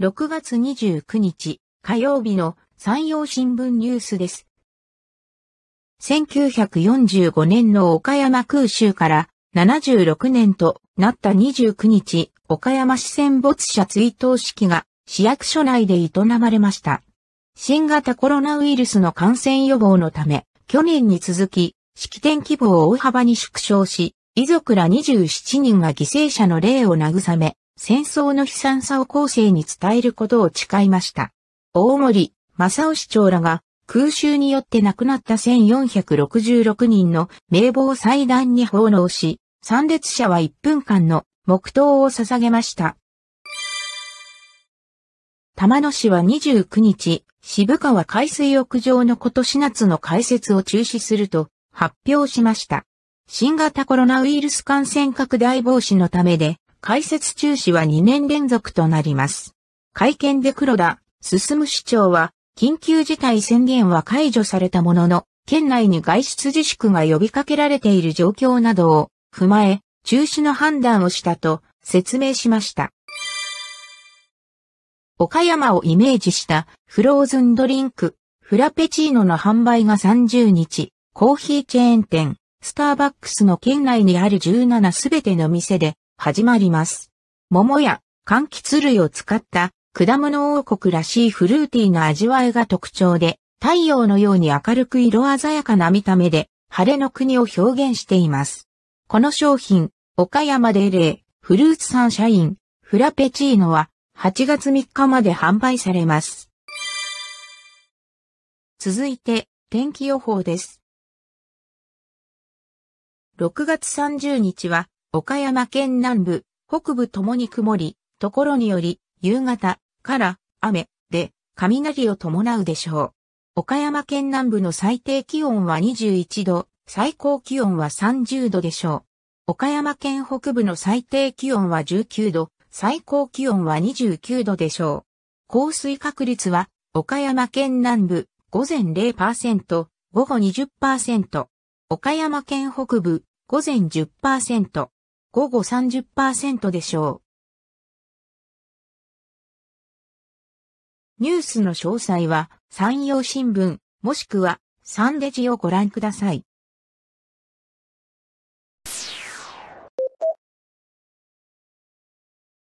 6月29日火曜日の山陽新聞ニュースです。1945年の岡山空襲から76年となった29日、岡山市戦没者追悼式が市役所内で営まれました。新型コロナウイルスの感染予防のため、去年に続き、式典規模を大幅に縮小し、遺族ら27人が犠牲者の霊を慰め、戦争の悲惨さを後世に伝えることを誓いました。大森、正雄市長らが空襲によって亡くなった1466人の名簿を祭壇に奉納し、参列者は1分間の黙祷を捧げました。玉野市は29日、渋川海水浴場の今年夏の開設を中止すると発表しました。新型コロナウイルス感染拡大防止のためで、解説中止は2年連続となります。会見で黒田、進市長は、緊急事態宣言は解除されたものの、県内に外出自粛が呼びかけられている状況などを踏まえ、中止の判断をしたと説明しました。岡山をイメージしたフローズンドリンク、フラペチーノの販売が30日、コーヒーチェーン店、スターバックスの県内にある17すべての店で始まります。桃や柑橘類を使った果物王国らしいフルーティーな味わいが特徴で、太陽のように明るく色鮮やかな見た目で、晴れの国を表現しています。この商品、岡山で例、フルーツサンシャイン、フラペチーノは、8月3日まで販売されます。続いて、天気予報です。6月30日は、岡山県南部、北部ともに曇り、ところにより、夕方から雨で雷を伴うでしょう。岡山県南部の最低気温は21度、最高気温は30度でしょう。岡山県北部の最低気温は19度、最高気温は29度でしょう。降水確率は、岡山県南部、午前0%、午後20%。岡山県北部、午前10%、午後30%でしょう。ニュースの詳細は、山陽新聞、もしくは、サンデジをご覧ください。